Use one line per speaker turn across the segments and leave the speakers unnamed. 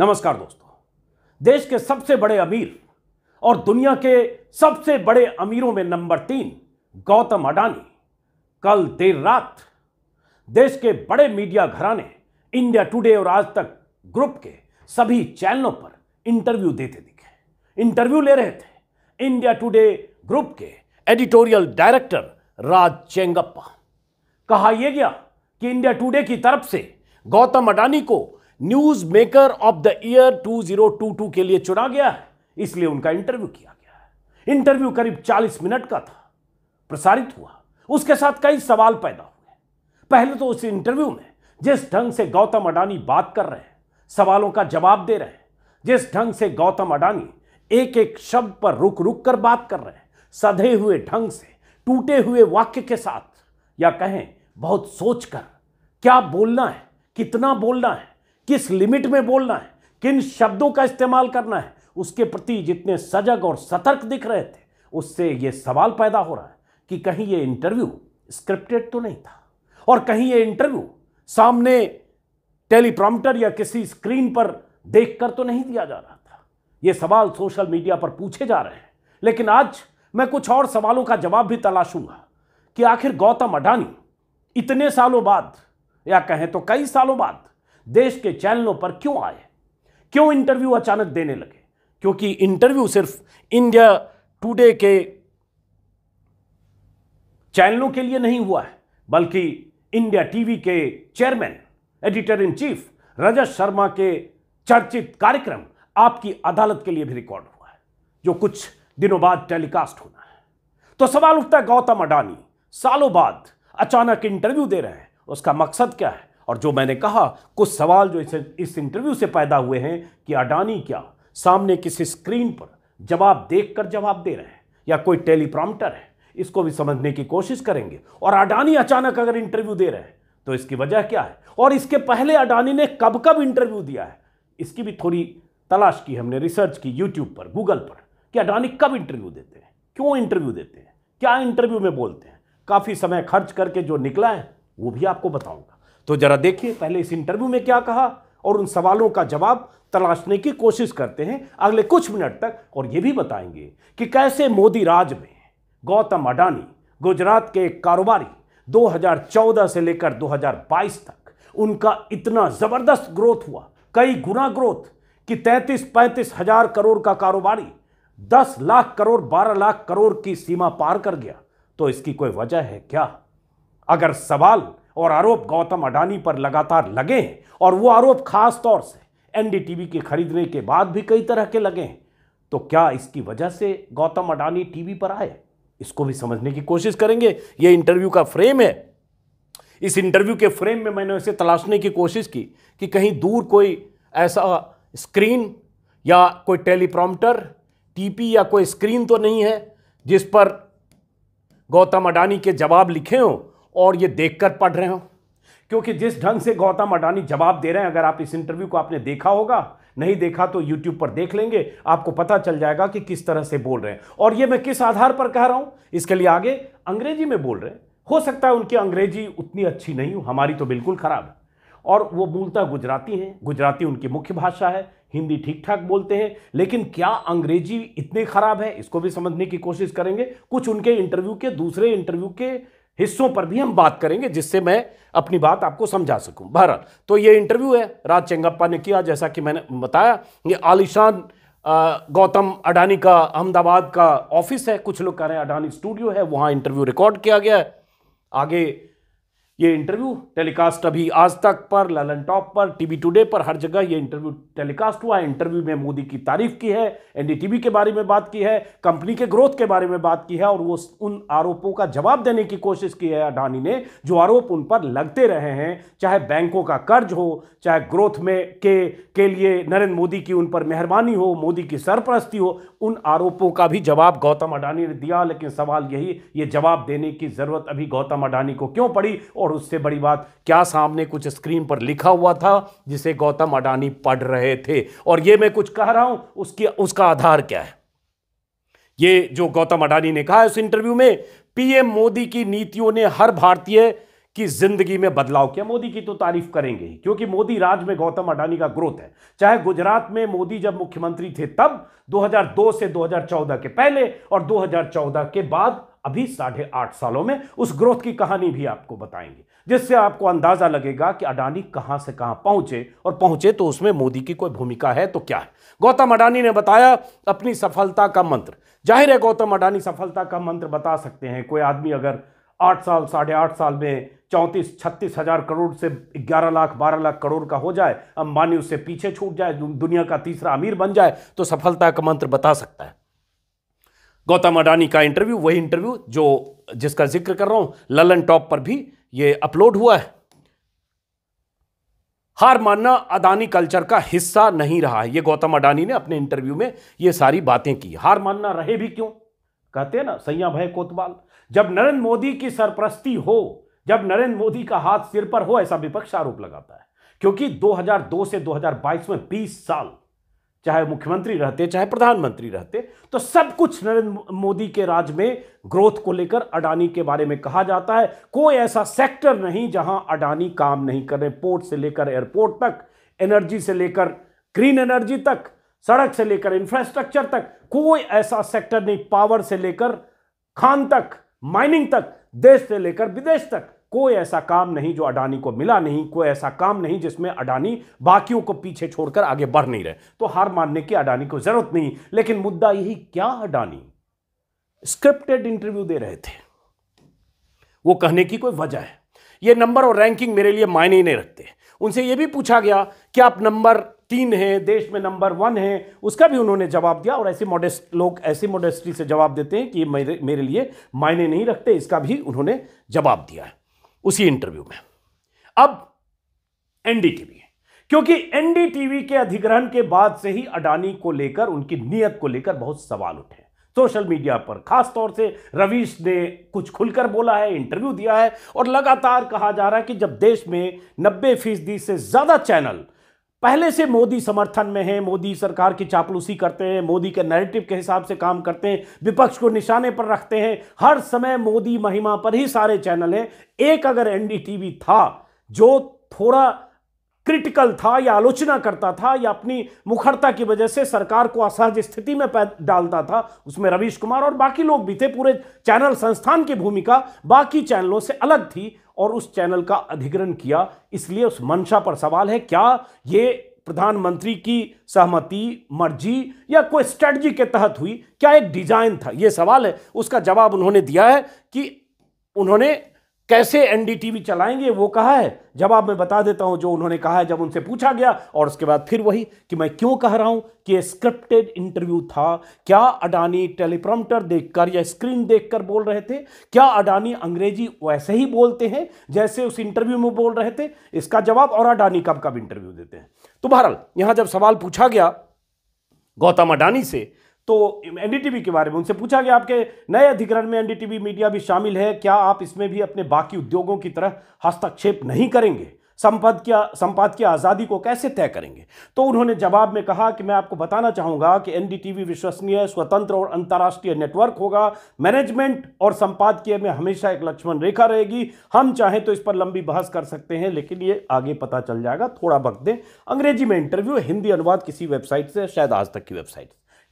नमस्कार दोस्तों देश के सबसे बड़े अमीर और दुनिया के सबसे बड़े अमीरों में नंबर तीन गौतम अडानी कल देर रात देश के बड़े मीडिया घराने इंडिया टुडे और आज तक ग्रुप के सभी चैनलों पर इंटरव्यू देते दिखे इंटरव्यू ले रहे थे इंडिया टुडे ग्रुप के एडिटोरियल डायरेक्टर राज चेंगप्पा कहा यह गया कि इंडिया टुडे की तरफ से गौतम अडानी को news maker of the year 2022 के लिए चुना गया है इसलिए उनका इंटरव्यू किया गया है इंटरव्यू करीब 40 मिनट का था प्रसारित हुआ उसके साथ कई सवाल पैदा हुए पहले तो उस इंटरव्यू में जिस ढंग से गौतम अडानी बात कर रहे हैं सवालों का जवाब दे रहे हैं जिस ढंग से गौतम अडानी एक एक शब्द पर रुक रुक कर बात कर रहे हैं सधे हुए ढंग से टूटे हुए वाक्य के साथ या कहें बहुत सोचकर क्या बोलना है कितना बोलना है किस लिमिट में बोलना है किन शब्दों का इस्तेमाल करना है उसके प्रति जितने सजग और सतर्क दिख रहे थे उससे ये सवाल पैदा हो रहा है कि कहीं ये इंटरव्यू स्क्रिप्टेड तो नहीं था और कहीं ये इंटरव्यू सामने टेलीप्रॉम्प्टर या किसी स्क्रीन पर देखकर तो नहीं दिया जा रहा था ये सवाल सोशल मीडिया पर पूछे जा रहे हैं लेकिन आज मैं कुछ और सवालों का जवाब भी तलाशूंगा कि आखिर गौतम अडानी इतने सालों बाद या कहें तो कई सालों बाद देश के चैनलों पर क्यों आए क्यों इंटरव्यू अचानक देने लगे क्योंकि इंटरव्यू सिर्फ इंडिया टुडे के चैनलों के लिए नहीं हुआ है बल्कि इंडिया टीवी के chairman editor in chief Rajat Sharma के चर्चित कार्यक्रम आपकी अदालत के लिए भी रिकॉर्ड हुआ है जो कुछ दिनों बाद टेलीकास्ट होना है तो सवाल उठता है गौतम अडानी सालों बाद अचानक इंटरव्यू दे रहे हैं उसका मकसद क्या है और जो मैंने कहा कुछ सवाल जो इस इस इंटरव्यू से पैदा हुए हैं कि अडानी क्या सामने किसी स्क्रीन पर जवाब देखकर जवाब दे रहे हैं या कोई टेलीप्रॉम्प्टर है इसको भी समझने की कोशिश करेंगे और अडानी अचानक अगर इंटरव्यू दे रहे हैं तो इसकी वजह क्या है और इसके पहले अडानी ने कब कब इंटरव्यू दिया है इसकी भी थोड़ी तलाश की हमने रिसर्च की यूट्यूब पर गूगल पर कि अडानी कब इंटरव्यू देते हैं क्यों इंटरव्यू देते हैं क्या इंटरव्यू में बोलते हैं काफ़ी समय खर्च करके जो निकला है वो भी आपको बताऊंगा तो जरा देखिए पहले इस इंटरव्यू में क्या कहा और उन सवालों का जवाब तलाशने की कोशिश करते हैं अगले कुछ मिनट तक और यह भी बताएंगे कि कैसे मोदी राज में गौतम अडानी गुजरात के एक कारोबारी 2014 से लेकर 2022 तक उनका इतना ज़बरदस्त ग्रोथ हुआ कई गुना ग्रोथ कि 33 पैंतीस हजार करोड़ का कारोबारी 10 लाख करोड़ 12 लाख करोड़ की सीमा पार कर गया तो इसकी कोई वजह है क्या अगर सवाल और आरोप गौतम अडानी पर लगातार लगे हैं और वो आरोप खास तौर से एनडीटीवी के खरीदने के बाद भी कई तरह के लगे हैं तो क्या इसकी वजह से गौतम अडानी टीवी पर आए इसको भी समझने की कोशिश करेंगे ये इंटरव्यू का फ्रेम है इस इंटरव्यू के फ्रेम में मैंने उसे तलाशने की कोशिश की कि कहीं दूर कोई ऐसा स्क्रीन या कोई टेलीप्रॉम्प्टर टीपी या कोई स्क्रीन तो नहीं है जिस पर गौतम अडानी के जवाब लिखे हों और ये देखकर पढ़ रहे हो क्योंकि जिस ढंग से गौतम अडानी जवाब दे रहे हैं अगर आप इस इंटरव्यू को आपने देखा होगा नहीं देखा तो YouTube पर देख लेंगे आपको पता चल जाएगा कि किस तरह से बोल रहे हैं और ये मैं किस आधार पर कह रहा हूं इसके लिए आगे अंग्रेजी में बोल रहे हैं हो सकता है उनकी अंग्रेजी उतनी अच्छी नहीं हो हमारी तो बिल्कुल खराब है और वो मूलतः गुजराती हैं गुजराती उनकी मुख्य भाषा है हिंदी ठीक ठाक बोलते हैं लेकिन क्या अंग्रेजी इतनी खराब है इसको भी समझने की कोशिश करेंगे कुछ उनके इंटरव्यू के दूसरे इंटरव्यू के हिस्सों पर भी हम बात करेंगे जिससे मैं अपनी बात आपको समझा सकूं बहरहाल तो ये इंटरव्यू है राज चेंगप्पा ने किया जैसा कि मैंने बताया ये आलिशान गौतम अडानी का अहमदाबाद का ऑफिस है कुछ लोग कह रहे हैं अडानी स्टूडियो है वहाँ इंटरव्यू रिकॉर्ड किया गया है आगे ये इंटरव्यू टेलीकास्ट अभी आज तक पर ललन टॉप पर टीवी टुडे पर हर जगह ये इंटरव्यू टेलीकास्ट हुआ इंटरव्यू में मोदी की तारीफ की है एनडीटीवी के बारे में बात की है कंपनी के ग्रोथ के बारे में बात की है और वो उन आरोपों का जवाब देने की कोशिश की है अडानी ने जो आरोप उन पर लगते रहे हैं चाहे बैंकों का कर्ज हो चाहे ग्रोथ में के के लिए नरेंद्र मोदी की उन पर मेहरबानी हो मोदी की सरपरस्ती हो उन आरोपों का भी जवाब गौतम अडानी ने दिया लेकिन सवाल यही ये जवाब देने की ज़रूरत अभी गौतम अडानी को क्यों पड़ी और उससे बड़ी बात क्या सामने कुछ स्क्रीन पर लिखा हुआ था जिसे गौतम अडानी पढ़ रहे थे और ये मैं कुछ कह रहा हूं उसकी उसका आधार क्या है ये जो गौतम अडानी ने कहा उस इंटरव्यू में पीएम मोदी की नीतियों ने हर भारतीय की जिंदगी में बदलाव किया मोदी की तो तारीफ करेंगे ही क्योंकि मोदी राज में गौतम अडानी का ग्रोथ है चाहे गुजरात में मोदी जब मुख्यमंत्री थे तब 2002 से 2014 के पहले और 2014 के बाद अभी साढ़े आठ सालों में उस ग्रोथ की कहानी भी आपको बताएंगे जिससे आपको अंदाजा लगेगा कि अडानी कहां से कहां पहुंचे और पहुंचे तो उसमें मोदी की कोई भूमिका है तो क्या है गौतम अडानी ने बताया अपनी सफलता का मंत्र जाहिर है गौतम अडानी सफलता का मंत्र बता सकते हैं कोई आदमी अगर आठ साल साढ़े आठ साल में चौंतीस छत्तीस हज़ार करोड़ से ग्यारह लाख बारह लाख करोड़ का हो जाए अंबानी उससे पीछे छूट जाए दुनिया का तीसरा अमीर बन जाए तो सफलता का मंत्र बता सकता है गौतम अडानी का इंटरव्यू वही इंटरव्यू जो जिसका जिक्र कर रहा हूं ललन टॉप पर भी ये अपलोड हुआ है हार मानना अडानी कल्चर का हिस्सा नहीं रहा है ये गौतम अडानी ने अपने इंटरव्यू में ये सारी बातें की हार मानना रहे भी क्यों कहते हैं ना सैया भय कोतवाल जब नरेंद्र मोदी की सरप्रस्ती हो जब नरेंद्र मोदी का हाथ सिर पर हो ऐसा विपक्ष आरोप लगाता है क्योंकि 2002 से 2022 में 20 साल चाहे मुख्यमंत्री रहते चाहे प्रधानमंत्री रहते तो सब कुछ नरेंद्र मोदी के राज में ग्रोथ को लेकर अडानी के बारे में कहा जाता है कोई ऐसा सेक्टर नहीं जहां अडानी काम नहीं कर रहे पोर्ट से लेकर एयरपोर्ट तक एनर्जी से लेकर ग्रीन एनर्जी तक सड़क से लेकर इंफ्रास्ट्रक्चर तक कोई ऐसा सेक्टर नहीं पावर से लेकर खान तक माइनिंग तक देश से लेकर विदेश तक कोई ऐसा काम नहीं जो अडानी को मिला नहीं कोई ऐसा काम नहीं जिसमें अडानी बाकियों को पीछे छोड़कर आगे बढ़ नहीं रहे तो हार मानने की अडानी को जरूरत नहीं लेकिन मुद्दा यही क्या अडानी स्क्रिप्टेड इंटरव्यू दे रहे थे वो कहने की कोई वजह है ये नंबर और रैंकिंग मेरे लिए मायने ही नहीं रखते उनसे ये भी पूछा गया कि आप नंबर तीन है देश में नंबर वन है उसका भी उन्होंने जवाब दिया और ऐसे मॉडेस्ट लोग ऐसी मॉडेस्टी से जवाब देते हैं कि मेरे मेरे लिए मायने नहीं रखते इसका भी उन्होंने जवाब दिया है उसी इंटरव्यू में अब एनडीटीवी क्योंकि एनडीटीवी के अधिग्रहण के बाद से ही अडानी को लेकर उनकी नीयत को लेकर बहुत सवाल उठे सोशल मीडिया पर खास तौर से रवीश ने कुछ खुलकर बोला है इंटरव्यू दिया है और लगातार कहा जा रहा है कि जब देश में नब्बे फीसदी से ज़्यादा चैनल पहले से मोदी समर्थन में हैं मोदी सरकार की चापलूसी करते हैं मोदी के नैरेटिव के हिसाब से काम करते हैं विपक्ष को निशाने पर रखते हैं हर समय मोदी महिमा पर ही सारे चैनल हैं एक अगर एनडीटीवी था जो थोड़ा क्रिटिकल था या आलोचना करता था या अपनी मुखरता की वजह से सरकार को असहज स्थिति में डालता था उसमें रवीश कुमार और बाकी लोग भी थे पूरे चैनल संस्थान की भूमिका बाकी चैनलों से अलग थी और उस चैनल का अधिग्रहण किया इसलिए उस मंशा पर सवाल है क्या ये प्रधानमंत्री की सहमति मर्जी या कोई स्ट्रेटजी के तहत हुई क्या एक डिजाइन था ये सवाल है उसका जवाब उन्होंने दिया है कि उन्होंने कैसे एनडीटीवी चलाएंगे वो कहा है जवाब मैं बता देता हूं जो उन्होंने कहा है जब उनसे पूछा गया और उसके बाद फिर वही कि मैं क्यों कह रहा हूं कि ये स्क्रिप्टेड इंटरव्यू था क्या अडानी टेलीप्रॉम्प्टर देखकर या स्क्रीन देखकर बोल रहे थे क्या अडानी अंग्रेजी वैसे ही बोलते हैं जैसे उस इंटरव्यू में बोल रहे थे इसका जवाब और अडानी कब कब इंटरव्यू देते हैं तो बहरहाल यहां जब सवाल पूछा गया गौतम अडानी से तो एनडीटीवी के बारे में उनसे पूछा गया आपके नए अधिकरण में एनडीटीवी मीडिया भी शामिल है क्या आप इसमें भी अपने बाकी उद्योगों की तरह हस्तक्षेप नहीं करेंगे संपद की संपाद की आज़ादी को कैसे तय करेंगे तो उन्होंने जवाब में कहा कि मैं आपको बताना चाहूँगा कि एनडीटीवी विश्वसनीय स्वतंत्र और अंतर्राष्ट्रीय नेटवर्क होगा मैनेजमेंट और संपादकीय में हमेशा एक लक्ष्मण रेखा रहेगी हम चाहें तो इस पर लंबी बहस कर सकते हैं लेकिन ये आगे पता चल जाएगा थोड़ा वक्त दें अंग्रेजी में इंटरव्यू हिंदी अनुवाद किसी वेबसाइट से शायद आज तक की वेबसाइट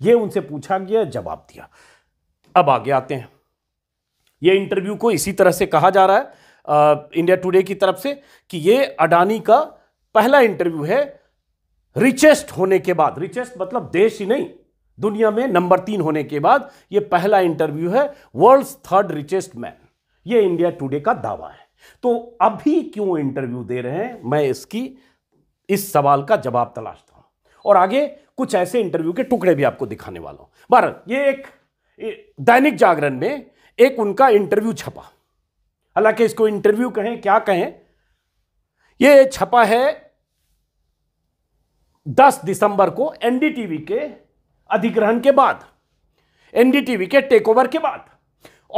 ये उनसे पूछा गया जवाब दिया अब आगे आते हैं ये इंटरव्यू को इसी तरह से कहा जा रहा है आ, इंडिया टुडे की तरफ से कि ये अडानी का पहला इंटरव्यू है रिचेस्ट होने के बाद रिचेस्ट मतलब देश ही नहीं दुनिया में नंबर तीन होने के बाद ये पहला इंटरव्यू है वर्ल्ड थर्ड रिचेस्ट मैन ये इंडिया टुडे का दावा है तो अभी क्यों इंटरव्यू दे रहे हैं मैं इसकी इस सवाल का जवाब तलाशता हूं और आगे कुछ ऐसे इंटरव्यू के टुकड़े भी आपको दिखाने वाला हूं बार ये एक दैनिक जागरण में एक उनका इंटरव्यू छपा हालांकि इसको इंटरव्यू कहें क्या कहें ये छपा है 10 दिसंबर को एनडीटीवी के अधिग्रहण के बाद एनडीटीवी के टेकओवर के बाद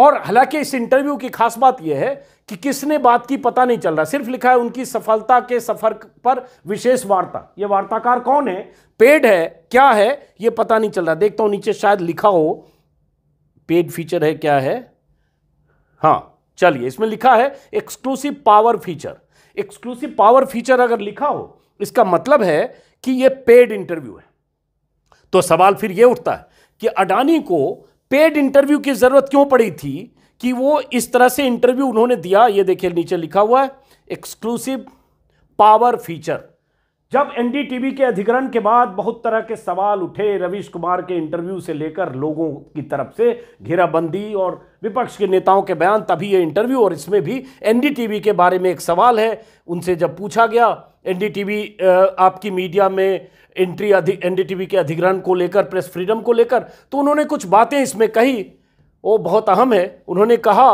और हालांकि इस इंटरव्यू की खास बात यह है कि किसने बात की पता नहीं चल रहा सिर्फ लिखा है उनकी सफलता के सफर पर विशेष वार्ता ये वार्ताकार कौन है पेड है क्या है ये पता नहीं चल रहा देखता हूं नीचे शायद लिखा हो पेड फीचर है क्या है हाँ चलिए इसमें लिखा है exclusive power feature exclusive power feature अगर लिखा हो इसका मतलब है कि यह पेड इंटरव्यू है तो सवाल फिर यह उठता है कि अडानी को पेड इंटरव्यू की जरूरत क्यों पड़ी थी कि वो इस तरह से इंटरव्यू उन्होंने दिया ये देखिए नीचे लिखा हुआ है एक्सक्लूसिव पावर फीचर जब एनडीटीवी के अधिग्रहण के बाद बहुत तरह के सवाल उठे रवीश कुमार के इंटरव्यू से लेकर लोगों की तरफ से घेराबंदी और विपक्ष के नेताओं के बयान तभी ये इंटरव्यू और इसमें भी एनडीटीवी के बारे में एक सवाल है उनसे जब पूछा गया एनडीटीवी आपकी मीडिया में एंट्री एनडीटीवी के अधिग्रहण को लेकर प्रेस फ्रीडम को लेकर तो उन्होंने कुछ बातें इसमें कही वो बहुत अहम है उन्होंने कहा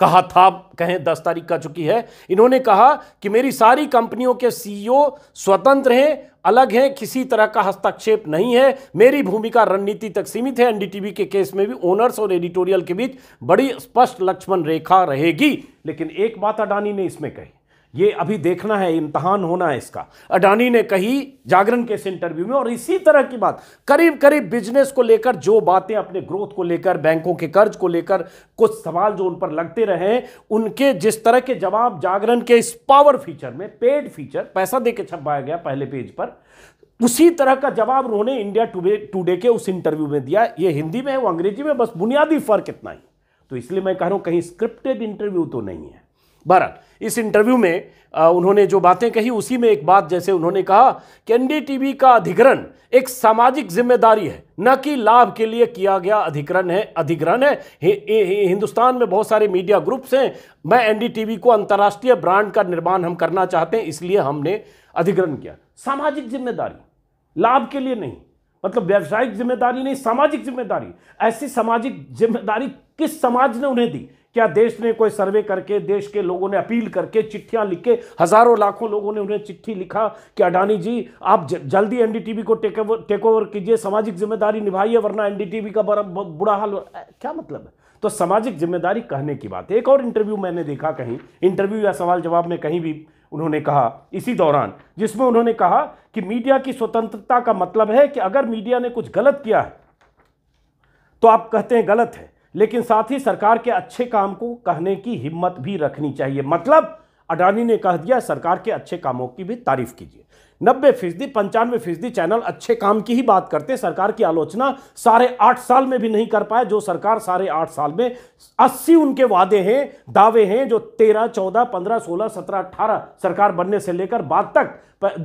कहा था कहें दस तारीख का चुकी है इन्होंने कहा कि मेरी सारी कंपनियों के सीईओ e स्वतंत्र हैं अलग हैं किसी तरह का हस्तक्षेप नहीं है मेरी भूमिका रणनीति तक सीमित है एनडीटीवी के केस में भी ओनर्स और एडिटोरियल के बीच बड़ी स्पष्ट लक्ष्मण रेखा रहेगी लेकिन एक बात अडानी ने इसमें कही ये अभी देखना है इम्तहान होना है इसका अडानी ने कही जागरण के इस इंटरव्यू में और इसी तरह की बात करीब करीब बिजनेस को लेकर जो बातें अपने ग्रोथ को लेकर बैंकों के कर्ज को लेकर कुछ सवाल जो उन पर लगते रहे उनके जिस तरह के जवाब जागरण के इस पावर फीचर में पेड फीचर पैसा दे छपवाया गया पहले पेज पर उसी तरह का जवाब उन्होंने इंडिया टूडे के उस इंटरव्यू में दिया ये हिंदी में है वो अंग्रेजी में बस बुनियादी फर्क इतना ही तो इसलिए मैं कह रहा हूं कहीं स्क्रिप्टेड इंटरव्यू तो नहीं है बहरहाल इस इंटरव्यू में उन्होंने जो बातें कही उसी में एक बात जैसे उन्होंने कहा कि एनडीटीवी का अधिग्रहण एक सामाजिक जिम्मेदारी है न कि लाभ के लिए किया गया अधिग्रहण है अधिग्रहण है हिंदुस्तान में बहुत सारे मीडिया ग्रुप्स हैं मैं एनडीटीवी को अंतर्राष्ट्रीय ब्रांड का निर्माण हम करना चाहते हैं इसलिए हमने अधिग्रहण किया सामाजिक जिम्मेदारी लाभ के लिए नहीं मतलब व्यावसायिक जिम्मेदारी नहीं सामाजिक जिम्मेदारी ऐसी सामाजिक जिम्मेदारी किस समाज ने उन्हें दी क्या देश ने कोई सर्वे करके देश के लोगों ने अपील करके चिट्ठियां लिख के हजारों लाखों लोगों ने उन्हें चिट्ठी लिखा कि अडानी जी आप जल्दी एनडीटीवी को टेक ओवर टेक ओवर कीजिए सामाजिक जिम्मेदारी निभाइए वरना एनडीटीवी का बड़ा बुरा हाल क्या मतलब है तो सामाजिक जिम्मेदारी कहने की बात है एक और इंटरव्यू मैंने देखा कहीं इंटरव्यू या सवाल जवाब में कहीं भी उन्होंने कहा इसी दौरान जिसमें उन्होंने कहा कि मीडिया की स्वतंत्रता का मतलब है कि अगर मीडिया ने कुछ गलत किया है तो आप कहते हैं गलत है लेकिन साथ ही सरकार के अच्छे काम को कहने की हिम्मत भी रखनी चाहिए मतलब अडानी ने कह दिया सरकार के अच्छे कामों की भी तारीफ कीजिए नब्बे फीसदी पंचानवे फीसदी चैनल अच्छे काम की ही बात करते हैं सरकार की आलोचना साढ़े आठ साल में भी नहीं कर पाए जो सरकार सारे आठ साल में अस्सी उनके वादे हैं दावे हैं जो तेरह चौदह पंद्रह सोलह सत्रह अठारह सरकार बनने से लेकर बाद तक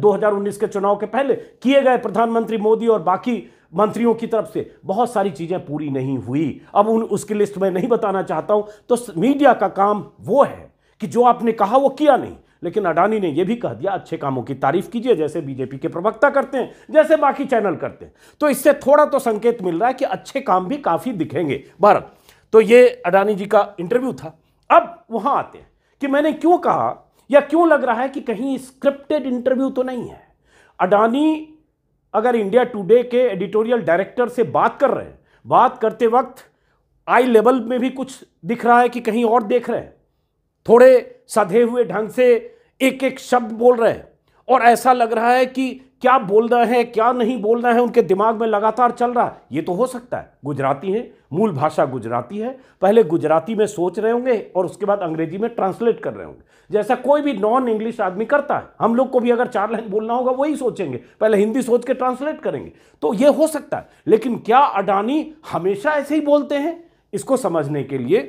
दो के चुनाव के पहले किए गए प्रधानमंत्री मोदी और बाकी मंत्रियों की तरफ से बहुत सारी चीज़ें पूरी नहीं हुई अब उन उसकी लिस्ट में नहीं बताना चाहता हूं तो मीडिया का काम वो है कि जो आपने कहा वो किया नहीं लेकिन अडानी ने यह भी कह दिया अच्छे कामों की तारीफ कीजिए जैसे बीजेपी के प्रवक्ता करते हैं जैसे बाकी चैनल करते हैं तो इससे थोड़ा तो संकेत मिल रहा है कि अच्छे काम भी काफ़ी दिखेंगे भारत तो ये अडानी जी का इंटरव्यू था अब वहाँ आते हैं कि मैंने क्यों कहा या क्यों लग रहा है कि कहीं स्क्रिप्टेड इंटरव्यू तो नहीं है अडानी अगर इंडिया टुडे के एडिटोरियल डायरेक्टर से बात कर रहे हैं बात करते वक्त आई लेवल में भी कुछ दिख रहा है कि कहीं और देख रहे हैं थोड़े सधे हुए ढंग से एक एक शब्द बोल रहे हैं और ऐसा लग रहा है कि क्या बोलना है क्या नहीं बोलना है उनके दिमाग में लगातार चल रहा है ये तो हो सकता है गुजराती हैं मूल भाषा गुजराती है पहले गुजराती में सोच रहे होंगे और उसके बाद अंग्रेजी में ट्रांसलेट कर रहे होंगे जैसा कोई भी नॉन इंग्लिश आदमी करता है हम लोग को भी अगर चार लाइन बोलना होगा वही सोचेंगे पहले हिंदी सोच के ट्रांसलेट करेंगे तो ये हो सकता है लेकिन क्या अडानी हमेशा ऐसे ही बोलते हैं इसको समझने के लिए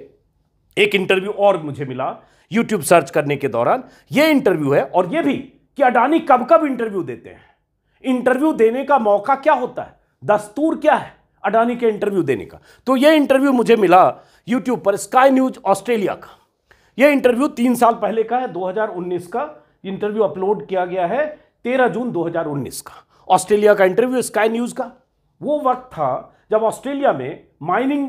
एक इंटरव्यू और मुझे मिला यूट्यूब सर्च करने के दौरान यह इंटरव्यू है और यह भी कि अडानी कब कब इंटरव्यू देते हैं इंटरव्यू देने का मौका क्या होता है दस्तूर क्या है अडानी के इंटरव्यू देने का तो यह इंटरव्यू मुझे मिला यूट्यूब पर स्काई न्यूज ऑस्ट्रेलिया का यह इंटरव्यू तीन साल पहले का है 2019 का इंटरव्यू अपलोड किया गया है 13 जून 2019 का ऑस्ट्रेलिया का इंटरव्यू स्काई न्यूज का वो वक्त था जब ऑस्ट्रेलिया में माइनिंग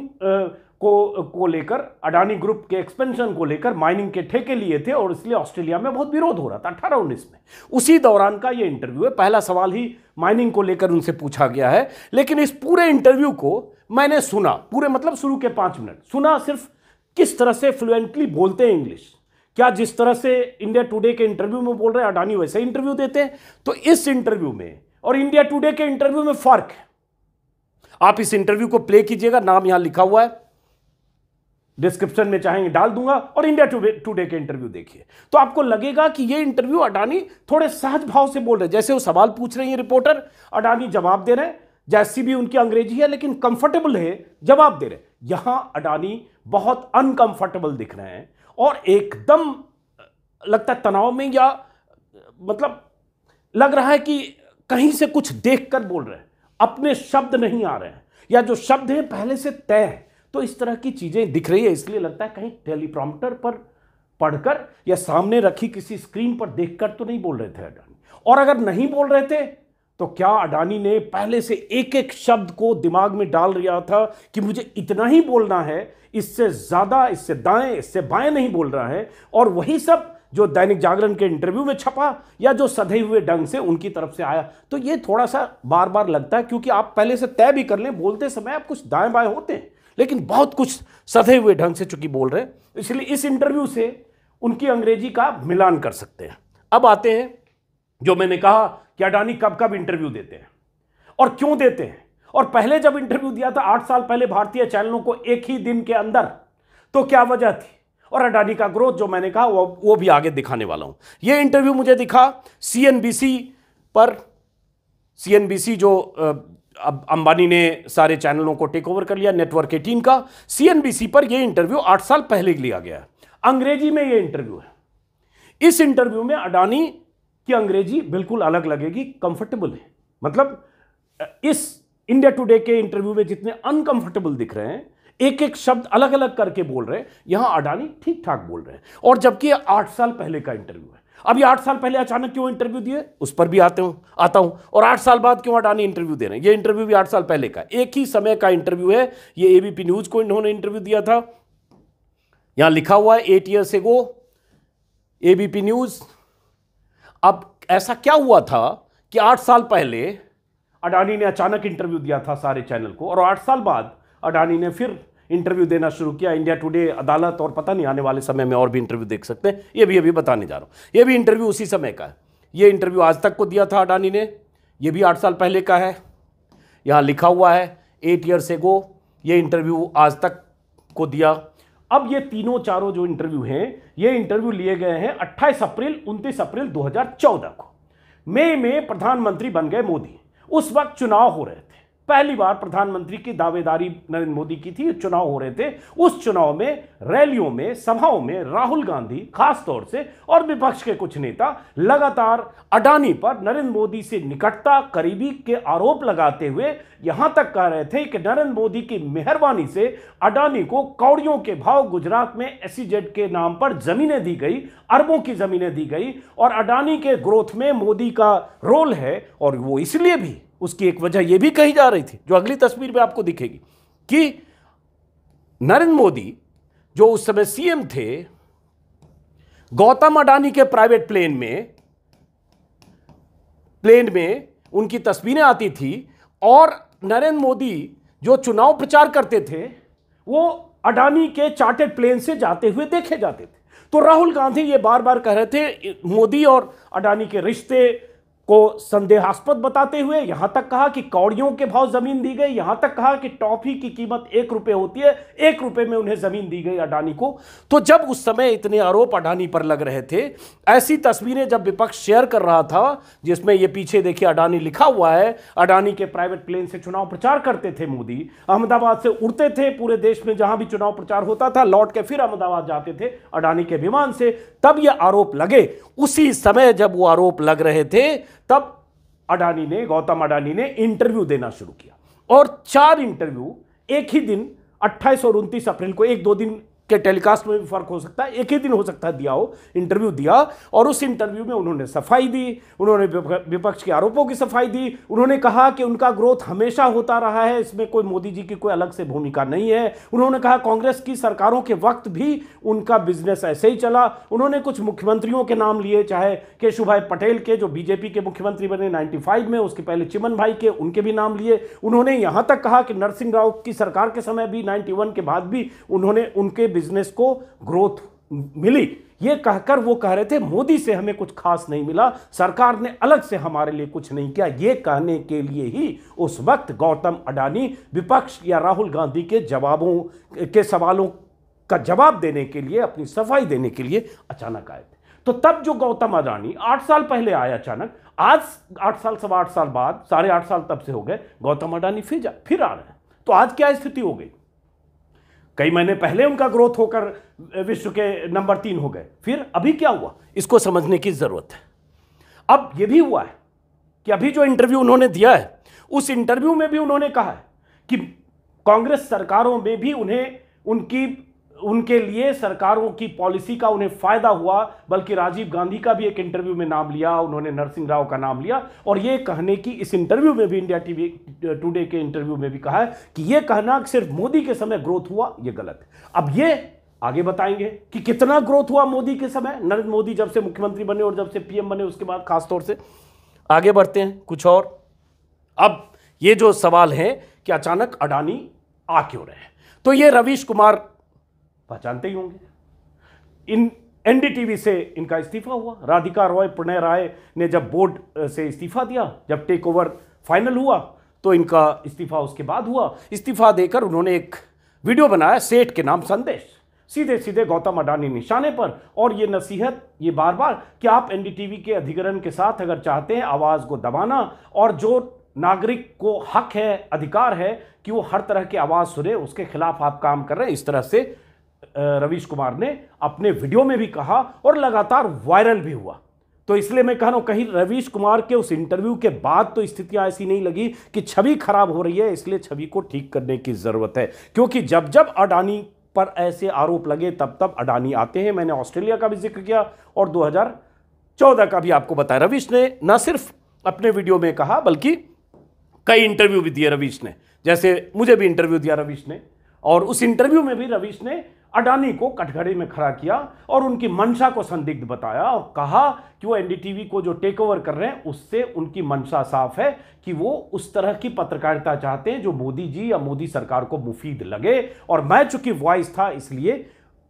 को को लेकर अडानी ग्रुप के एक्सपेंशन को लेकर माइनिंग के ठेके लिए थे और इसलिए ऑस्ट्रेलिया में बहुत विरोध हो रहा था अठारह उन्नीस में उसी दौरान का ये इंटरव्यू है पहला सवाल ही माइनिंग को लेकर उनसे पूछा गया है लेकिन इस पूरे इंटरव्यू को मैंने सुना पूरे मतलब शुरू के पाँच मिनट सुना सिर्फ किस तरह से फ्लुएंटली बोलते हैं इंग्लिश क्या जिस तरह से इंडिया टुडे के इंटरव्यू में बोल रहे हैं अडानी वैसे इंटरव्यू देते हैं तो इस इंटरव्यू में और इंडिया टुडे के इंटरव्यू में फर्क है आप इस इंटरव्यू को प्ले कीजिएगा नाम यहां लिखा हुआ है डिस्क्रिप्शन में चाहेंगे डाल दूंगा और इंडिया टुडे के इंटरव्यू देखिए तो आपको लगेगा कि ये इंटरव्यू अडानी थोड़े सहज भाव से बोल रहे जैसे वो सवाल पूछ रही है रिपोर्टर अडानी जवाब दे रहे हैं जैसी भी उनकी अंग्रेजी है लेकिन कंफर्टेबल है जवाब दे रहे यहां अडानी बहुत अनकंफर्टेबल दिख रहे हैं और एकदम लगता है तनाव में या मतलब लग रहा है कि कहीं से कुछ देख कर बोल रहे हैं अपने शब्द नहीं आ रहे हैं या जो शब्द हैं पहले से तय है तो इस तरह की चीज़ें दिख रही है इसलिए लगता है कहीं टेलीप्रॉम्प्टर पर पढ़कर या सामने रखी किसी स्क्रीन पर देखकर तो नहीं बोल रहे थे अडानी और अगर नहीं बोल रहे थे तो क्या अडानी ने पहले से एक एक शब्द को दिमाग में डाल रहा था कि मुझे इतना ही बोलना है इससे ज़्यादा इससे दाएं इससे बाएं नहीं बोल रहा है और वही सब जो दैनिक जागरण के इंटरव्यू में छपा या जो सधे हुए ढंग से उनकी तरफ से आया तो ये थोड़ा सा बार बार लगता है क्योंकि आप पहले से तय भी कर लें बोलते समय आप कुछ दाएं बाएं होते हैं लेकिन बहुत कुछ सधे हुए ढंग से चूंकि बोल रहे हैं इसलिए इस इंटरव्यू से उनकी अंग्रेजी का मिलान कर सकते हैं अब आते हैं जो मैंने कहा कि अडानी कब कब इंटरव्यू देते हैं और क्यों देते हैं और पहले जब इंटरव्यू दिया था आठ साल पहले भारतीय चैनलों को एक ही दिन के अंदर तो क्या वजह थी और अडानी का ग्रोथ जो मैंने कहा वो वो भी आगे दिखाने वाला हूं ये इंटरव्यू मुझे दिखा सी पर सी जो अब अंबानी ने सारे चैनलों को टेक ओवर कर लिया नेटवर्क के टीम का सीएनबीसी पर यह इंटरव्यू आठ साल पहले लिया गया है अंग्रेजी में यह इंटरव्यू है इस इंटरव्यू में अडानी की अंग्रेजी बिल्कुल अलग लगेगी कंफर्टेबल है मतलब इस इंडिया टुडे के इंटरव्यू में जितने अनकंफर्टेबल दिख रहे हैं एक एक शब्द अलग अलग करके बोल रहे हैं यहां अडानी ठीक ठाक बोल रहे हैं और जबकि आठ साल पहले का इंटरव्यू है अभी आठ साल पहले अचानक क्यों इंटरव्यू दिए उस पर भी आते हूं आता हूं और आठ साल बाद क्यों अडानी इंटरव्यू दे रहे हैं ये इंटरव्यू भी आठ साल पहले का एक ही समय का इंटरव्यू है ये एबीपी न्यूज को इन्होंने इंटरव्यू दिया था यहां लिखा हुआ है eight years ago ABP news अब ऐसा क्या हुआ था कि आठ साल पहले अडानी ने अचानक इंटरव्यू दिया था सारे चैनल को और आठ साल बाद अडानी ने फिर इंटरव्यू देना शुरू किया इंडिया टुडे अदालत और पता नहीं आने वाले समय में और भी इंटरव्यू देख सकते हैं ये भी अभी बताने जा रहा हूँ ये भी इंटरव्यू उसी समय का है ये इंटरव्यू आज तक को दिया था अडानी ने ये भी आठ साल पहले का है यहाँ लिखा हुआ है एट ईयर्स एगो ये इंटरव्यू आज तक को दिया अब ये तीनों चारों जो इंटरव्यू हैं ये इंटरव्यू लिए गए हैं 28 अप्रैल 29 अप्रैल 2014 को मई में, में प्रधानमंत्री बन गए मोदी उस वक्त चुनाव हो रहे पहली बार प्रधानमंत्री की दावेदारी नरेंद्र मोदी की थी चुनाव हो रहे थे उस चुनाव में रैलियों में सभाओं में राहुल गांधी खास तौर से और विपक्ष के कुछ नेता लगातार अडानी पर नरेंद्र मोदी से निकटता करीबी के आरोप लगाते हुए यहां तक कह रहे थे कि नरेंद्र मोदी की मेहरबानी से अडानी को कौड़ियों के भाव गुजरात में एसीजेड e के नाम पर जमीनें दी गई अरबों की जमीनें दी गई और अडानी के ग्रोथ में मोदी का रोल है और वो इसलिए भी उसकी एक वजह यह भी कही जा रही थी जो अगली तस्वीर में आपको दिखेगी कि नरेंद्र मोदी जो उस समय सीएम थे गौतम अडानी के प्राइवेट प्लेन में प्लेन में उनकी तस्वीरें आती थी और नरेंद्र मोदी जो चुनाव प्रचार करते थे वो अडानी के चार्टेड प्लेन से जाते हुए देखे जाते थे तो राहुल गांधी ये बार बार कह रहे थे मोदी और अडानी के रिश्ते को संदेहास्पद बताते हुए यहां तक कहा कि कौड़ियों के भाव जमीन दी गई यहां तक कहा कि टॉफी की कीमत एक रुपए होती है एक रुपए में उन्हें जमीन दी गई अडानी को तो जब उस समय इतने आरोप अडानी पर लग रहे थे ऐसी तस्वीरें जब विपक्ष शेयर कर रहा था जिसमें ये पीछे देखिए अडानी लिखा हुआ है अडानी के प्राइवेट प्लेन से चुनाव प्रचार करते थे मोदी अहमदाबाद से उड़ते थे पूरे देश में जहां भी चुनाव प्रचार होता था लौट के फिर अहमदाबाद जाते थे अडानी के विमान से तब ये आरोप लगे उसी समय जब वो आरोप लग रहे थे तब अडानी ने गौतम अडानी ने इंटरव्यू देना शुरू किया और चार इंटरव्यू एक ही दिन अट्ठाईस और उनतीस अप्रैल को एक दो दिन क्या टेलीकास्ट में भी फर्क हो सकता है एक ही दिन हो सकता है दिया हो इंटरव्यू दिया और उस इंटरव्यू में उन्होंने सफाई दी उन्होंने विपक्ष के आरोपों की सफाई दी उन्होंने कहा कि उनका ग्रोथ हमेशा होता रहा है इसमें कोई मोदी जी की कोई अलग से भूमिका नहीं है उन्होंने कहा कांग्रेस की सरकारों के वक्त भी उनका बिजनेस ऐसे ही चला उन्होंने कुछ मुख्यमंत्रियों के नाम लिए चाहे केशु भाई पटेल के जो बीजेपी के मुख्यमंत्री बने 95 में उसके पहले चिमन भाई के उनके भी नाम लिए उन्होंने यहां तक कहा कि नरसिंह राव की सरकार के समय भी 91 के बाद भी उन्होंने उनके बिजनेस को ग्रोथ मिली ये कहकर वो कह रहे थे मोदी से हमें कुछ खास नहीं मिला सरकार ने अलग से हमारे लिए कुछ नहीं किया ये कहने के लिए ही उस वक्त गौतम अडानी विपक्ष या राहुल गांधी के जवाबों के सवालों का जवाब देने के लिए अपनी सफाई देने के लिए अचानक आए थे तो तब जो गौतम अडानी आठ साल पहले आए अचानक आज आठ साल सवा आठ साल बाद साढ़े आठ साल तब से हो गए गौतम अडानी फिर फिर आ रहे हैं तो आज क्या स्थिति हो गई कई महीने पहले उनका ग्रोथ होकर विश्व के नंबर तीन हो गए फिर अभी क्या हुआ इसको समझने की ज़रूरत है अब यह भी हुआ है कि अभी जो इंटरव्यू उन्होंने दिया है उस इंटरव्यू में भी उन्होंने कहा है कि कांग्रेस सरकारों में भी उन्हें उनकी उनके लिए सरकारों की पॉलिसी का उन्हें फ़ायदा हुआ बल्कि राजीव गांधी का भी एक इंटरव्यू में नाम लिया उन्होंने नरसिंह राव का नाम लिया और ये कहने की इस इंटरव्यू में भी इंडिया टीवी टुडे के इंटरव्यू में भी कहा है कि ये कहना सिर्फ मोदी के समय ग्रोथ हुआ ये गलत है अब ये आगे बताएंगे कि कितना ग्रोथ हुआ मोदी के समय नरेंद्र मोदी जब से मुख्यमंत्री बने और जब से पीएम बने उसके बाद खासतौर से आगे बढ़ते हैं कुछ और अब ये जो सवाल है कि अचानक अडानी आ क्यों रहे तो ये रवीश कुमार पहचानते ही होंगे इन एनडीटीवी से इनका इस्तीफा हुआ राधिका रॉय प्रणय राय ने जब बोर्ड से इस्तीफा दिया जब टेक ओवर फाइनल हुआ तो इनका इस्तीफा उसके बाद हुआ इस्तीफा देकर उन्होंने एक वीडियो बनाया सेठ के नाम संदेश सीधे सीधे गौतम अडानी निशाने पर और ये नसीहत ये बार बार कि आप एनडीटीवी के अधिग्रहण के साथ अगर चाहते हैं आवाज़ को दबाना और जो नागरिक को हक है अधिकार है कि वो हर तरह की आवाज़ सुने उसके खिलाफ आप काम कर रहे हैं इस तरह से रवीश कुमार ने अपने वीडियो में भी कहा और लगातार वायरल भी हुआ तो इसलिए मैं कह रहा हूं कहीं रवीश कुमार के उस इंटरव्यू के बाद तो स्थितियां ऐसी नहीं लगी कि छवि खराब हो रही है इसलिए छवि को ठीक करने की ज़रूरत है क्योंकि जब जब अडानी पर ऐसे आरोप लगे तब तब अडानी आते हैं मैंने ऑस्ट्रेलिया का भी जिक्र किया और 2014 का भी आपको बताया रवीश ने न सिर्फ अपने वीडियो में कहा बल्कि कई इंटरव्यू भी दिए रवीश ने जैसे मुझे भी इंटरव्यू दिया रवीश ने और उस इंटरव्यू में भी रवीश ने अडानी को कटघरे में खड़ा किया और उनकी मंशा को संदिग्ध बताया और कहा कि वो एनडीटीवी को जो टेक ओवर कर रहे हैं उससे उनकी मंशा साफ है कि वो उस तरह की पत्रकारिता चाहते हैं जो मोदी जी या मोदी सरकार को मुफीद लगे और मैं चूंकि वॉइस था इसलिए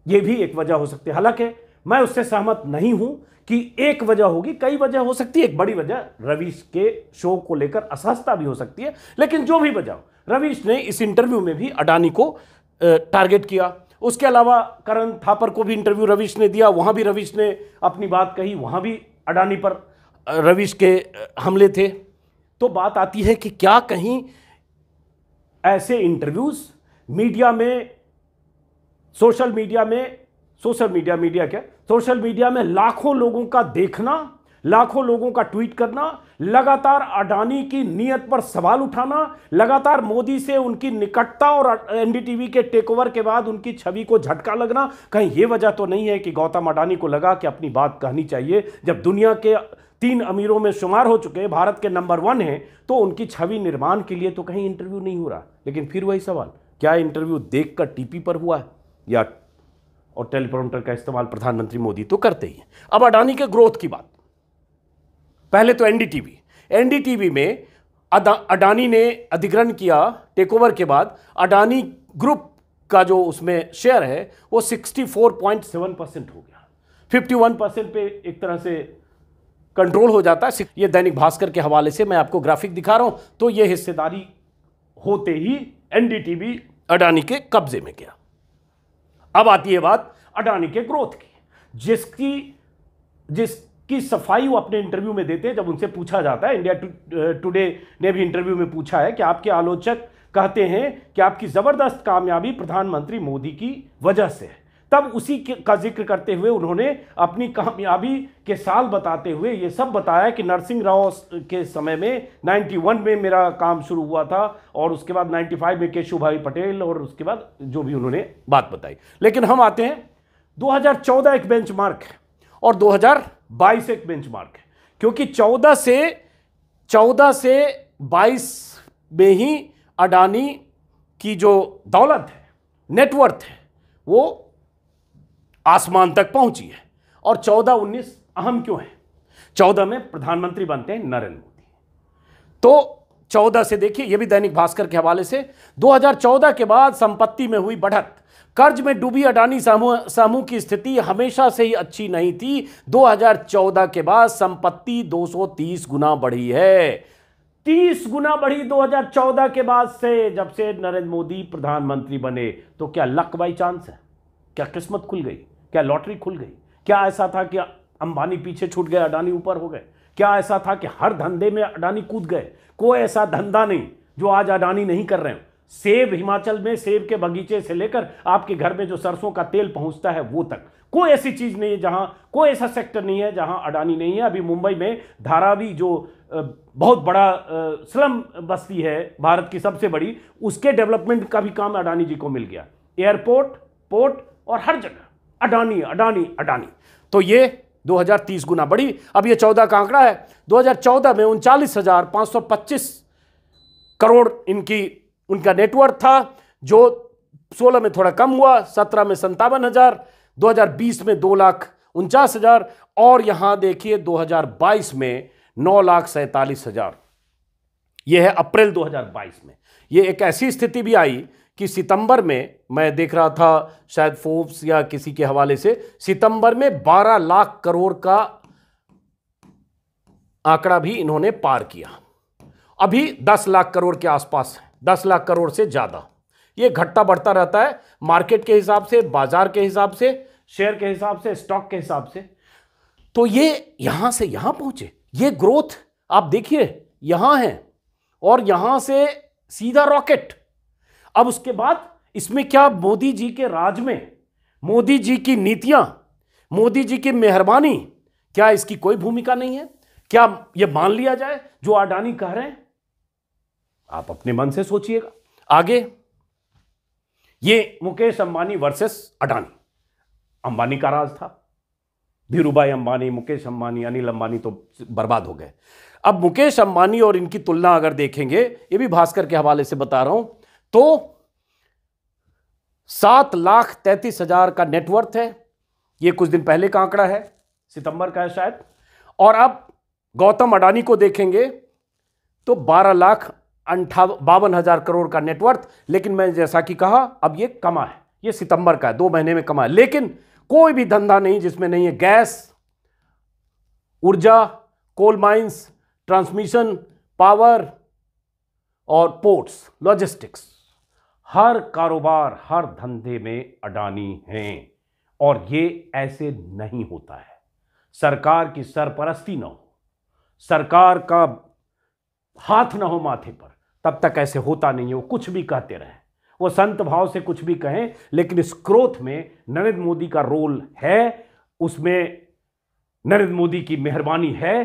ये भी एक वजह हो सकती है हालांकि मैं उससे सहमत नहीं हूं कि एक वजह होगी कई वजह हो सकती है एक बड़ी वजह रवीश के शो को लेकर असहजता भी हो सकती है लेकिन जो भी वजह हो रवीश ने इस इंटरव्यू में भी अडानी को टारगेट किया उसके अलावा करण थापर को भी इंटरव्यू रवीश ने दिया वहाँ भी रवीश ने अपनी बात कही वहाँ भी अडानी पर रवीश के हमले थे तो बात आती है कि क्या कहीं ऐसे इंटरव्यूज़ मीडिया में सोशल मीडिया में सोशल मीडिया मीडिया क्या सोशल मीडिया में लाखों लोगों का देखना लाखों लोगों का ट्वीट करना लगातार अडानी की नीयत पर सवाल उठाना लगातार मोदी से उनकी निकटता और एनडीटीवी के टेक ओवर के बाद उनकी छवि को झटका लगना कहीं ये वजह तो नहीं है कि गौतम अडानी को लगा कि अपनी बात कहनी चाहिए जब दुनिया के तीन अमीरों में शुमार हो चुके भारत के नंबर वन हैं तो उनकी छवि निर्माण के लिए तो कहीं इंटरव्यू नहीं हो रहा लेकिन फिर वही सवाल क्या इंटरव्यू देख कर पर हुआ है या और टेलीप्रोमटर का इस्तेमाल प्रधानमंत्री मोदी तो करते ही हैं अब अडानी के ग्रोथ की बात पहले तो एनडीटीवी एनडीटीवी में अडानी ने अधिग्रहण किया टेकओवर के बाद अडानी ग्रुप का जो उसमें शेयर है वो 64.7 परसेंट हो गया 51 परसेंट पे एक तरह से कंट्रोल हो जाता है ये दैनिक भास्कर के हवाले से मैं आपको ग्राफिक दिखा रहा हूं तो ये हिस्सेदारी होते ही एनडीटीवी अडानी के कब्जे में गया अब आती है बात अडानी के ग्रोथ की जिसकी जिस की सफाई वो अपने इंटरव्यू में देते हैं जब उनसे पूछा जाता है इंडिया टुडे ने भी इंटरव्यू में पूछा है कि आपके आलोचक कहते हैं कि आपकी ज़बरदस्त कामयाबी प्रधानमंत्री मोदी की वजह से है तब उसी का जिक्र करते हुए उन्होंने अपनी कामयाबी के साल बताते हुए ये सब बताया कि नरसिंह राव के समय में 91 में मेरा काम शुरू हुआ था और उसके बाद 95 में केशु भाई पटेल और उसके बाद जो भी उन्होंने बात बताई लेकिन हम आते हैं 2014 एक बेंचमार्क है और बेंच बेंचमार्क है क्योंकि 14 से 14 से 22 में ही अडानी की जो दौलत है नेटवर्थ है वो आसमान तक पहुंची है और 14 19 अहम क्यों है 14 में प्रधानमंत्री बनते हैं नरेंद्र मोदी तो 14 से देखिए ये भी दैनिक भास्कर के हवाले से 2014 के बाद संपत्ति में हुई बढ़त कर्ज में डूबी अडानी समूह समूह की स्थिति हमेशा से ही अच्छी नहीं थी 2014 के बाद संपत्ति 230 गुना बढ़ी है 30 गुना बढ़ी 2014 के बाद से जब से नरेंद्र मोदी प्रधानमंत्री बने तो क्या लक बाई चांस है क्या किस्मत खुल गई क्या लॉटरी खुल गई क्या ऐसा था कि अंबानी पीछे छूट गए अडानी ऊपर हो गए क्या ऐसा था कि हर धंधे में अडानी कूद गए कोई ऐसा धंधा नहीं जो आज अडानी नहीं कर रहे हो सेब हिमाचल में सेब के बगीचे से लेकर आपके घर में जो सरसों का तेल पहुंचता है वो तक कोई ऐसी चीज़ नहीं है जहां कोई ऐसा सेक्टर नहीं है जहां अडानी नहीं है अभी मुंबई में धारावी जो बहुत बड़ा स्लम बस्ती है भारत की सबसे बड़ी उसके डेवलपमेंट का भी काम अडानी जी को मिल गया एयरपोर्ट पोर्ट और हर जगह अडानी अडानी अडानी तो ये 2030 गुना बड़ी अब ये 14 का आंकड़ा है 2014 में उनचालीस करोड़ इनकी उनका नेटवर्थ था जो 16 में थोड़ा कम हुआ 17 में संतावन हज़ार बीस में दो लाख उनचास हज़ार और यहां देखिए 2022 में नौ लाख सैतालीस हज़ार यह है अप्रैल 2022 में यह एक ऐसी स्थिति भी आई कि सितंबर में मैं देख रहा था शायद फोर्ब्स या किसी के हवाले से सितंबर में 12 लाख करोड़ का आंकड़ा भी इन्होंने पार किया अभी 10 लाख करोड़ के आसपास है दस लाख करोड़ से ज़्यादा ये घटता बढ़ता रहता है मार्केट के हिसाब से बाजार के हिसाब से शेयर के हिसाब से स्टॉक के हिसाब से तो ये यहाँ से यहाँ पहुँचे ये ग्रोथ आप देखिए यहाँ है और यहाँ से सीधा रॉकेट अब उसके बाद इसमें क्या मोदी जी के राज में मोदी जी की नीतियाँ मोदी जी की मेहरबानी क्या इसकी कोई भूमिका नहीं है क्या ये मान लिया जाए जो अडानी कह रहे हैं आप अपने मन से सोचिएगा आगे ये मुकेश अंबानी वर्सेस अडानी अंबानी का राज था धीरूभाई अंबानी मुकेश अंबानी अनिल अंबानी तो बर्बाद हो गए अब मुकेश अंबानी और इनकी तुलना अगर देखेंगे ये भी भास्कर के हवाले से बता रहा हूं तो सात लाख तैतीस हजार का नेटवर्थ है ये कुछ दिन पहले का आंकड़ा है सितंबर का है शायद और अब गौतम अडानी को देखेंगे तो बारह लाख अंठावन बावन हज़ार करोड़ का नेटवर्थ लेकिन मैं जैसा कि कहा अब ये कमा है ये सितंबर का है दो महीने में कमा है लेकिन कोई भी धंधा नहीं जिसमें नहीं है गैस ऊर्जा कोल माइंस ट्रांसमिशन पावर और पोर्ट्स लॉजिस्टिक्स हर कारोबार हर धंधे में अडानी हैं और ये ऐसे नहीं होता है सरकार की सरपरस्ती ना हो सरकार का हाथ ना हो माथे पर तब तक ऐसे होता नहीं है वो कुछ भी कहते रहें वो संत भाव से कुछ भी कहें लेकिन इस क्रोथ में नरेंद्र मोदी का रोल है उसमें नरेंद्र मोदी की मेहरबानी है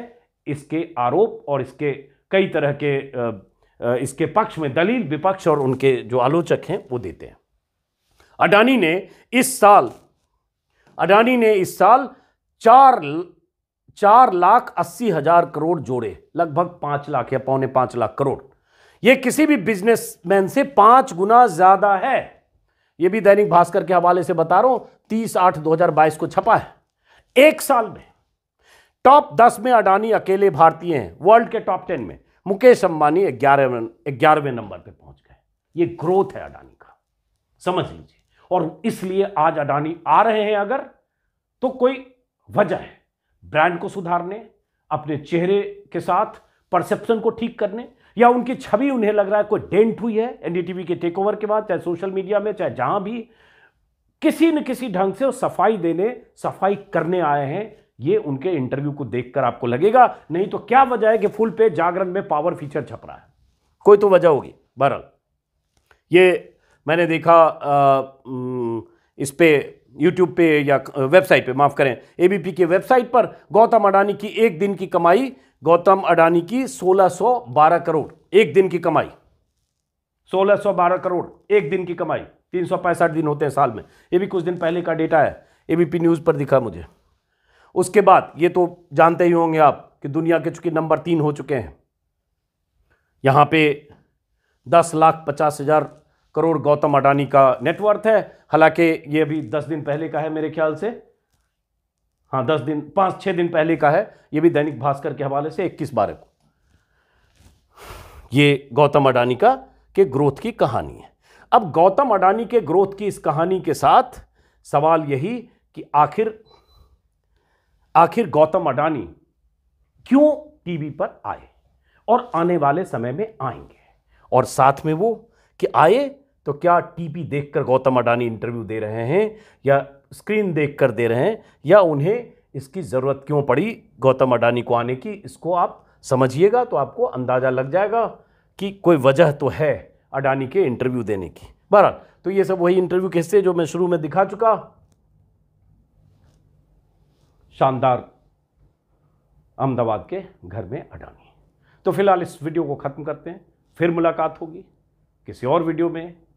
इसके आरोप और इसके कई तरह के इसके पक्ष में दलील विपक्ष और उनके जो आलोचक हैं वो देते हैं अडानी ने इस साल अडानी ने इस साल चार चार लाख अस्सी हजार करोड़ जोड़े लगभग पांच लाख या पौने पांच लाख करोड़ यह किसी भी बिजनेसमैन से पांच गुना ज्यादा है यह भी दैनिक भास्कर के हवाले से बता रहा हूं तीस आठ दो हजार बाईस को छपा है एक साल में टॉप दस में अडानी अकेले भारतीय हैं वर्ल्ड के टॉप टेन में मुकेश अंबानी ग्यारहवें ग्यारहवें नंबर पर पहुंच गए ये ग्रोथ है अडानी का समझ लीजिए और इसलिए आज अडानी आ रहे हैं अगर तो कोई वजह है ब्रांड को सुधारने अपने चेहरे के साथ परसेप्शन को ठीक करने या उनकी छवि उन्हें लग रहा है कोई डेंट हुई है एनडीटीवी के टेक ओवर के बाद चाहे सोशल मीडिया में चाहे जहां भी किसी न किसी ढंग से सफाई देने सफाई करने आए हैं ये उनके इंटरव्यू को देखकर आपको लगेगा नहीं तो क्या वजह है कि फुल पे जागरण में पावर फीचर छप रहा है कोई तो वजह होगी बहरल ये मैंने देखा आ, इस पर यूट्यूब पे या वेबसाइट पे माफ़ करें एबीपी के वेबसाइट पर गौतम अडानी की एक दिन की कमाई गौतम अडानी की 1612 करोड़ एक दिन की कमाई 1612 करोड़ एक दिन की कमाई तीन दिन होते हैं साल में ये भी कुछ दिन पहले का डेटा है एबीपी न्यूज़ पर दिखा मुझे उसके बाद ये तो जानते ही होंगे आप कि दुनिया के चूंकि नंबर तीन हो चुके हैं यहां पे दस लाख पचास हज़ार करोड़ गौतम अडानी का नेटवर्थ है हालांकि ये अभी दस दिन पहले का है मेरे ख्याल से हाँ दस दिन पाँच छः दिन पहले का है ये भी दैनिक भास्कर के हवाले से इक्कीस बारह को ये गौतम अडानी का के ग्रोथ की कहानी है अब गौतम अडानी के ग्रोथ की इस कहानी के साथ सवाल यही कि आखिर आखिर गौतम अडानी क्यों टीवी पर आए और आने वाले समय में आएंगे और साथ में वो कि आए तो क्या टीपी देखकर गौतम अडानी इंटरव्यू दे रहे हैं या स्क्रीन देखकर दे रहे हैं या उन्हें इसकी ज़रूरत क्यों पड़ी गौतम अडानी को आने की इसको आप समझिएगा तो आपको अंदाज़ा लग जाएगा कि कोई वजह तो है अडानी के इंटरव्यू देने की बहरहाल तो ये सब वही इंटरव्यू किस्से जो मैं शुरू में दिखा चुका शानदार अहमदाबाद के घर में अडानी तो फिलहाल इस वीडियो को ख़त्म करते हैं फिर मुलाकात होगी किसी और वीडियो में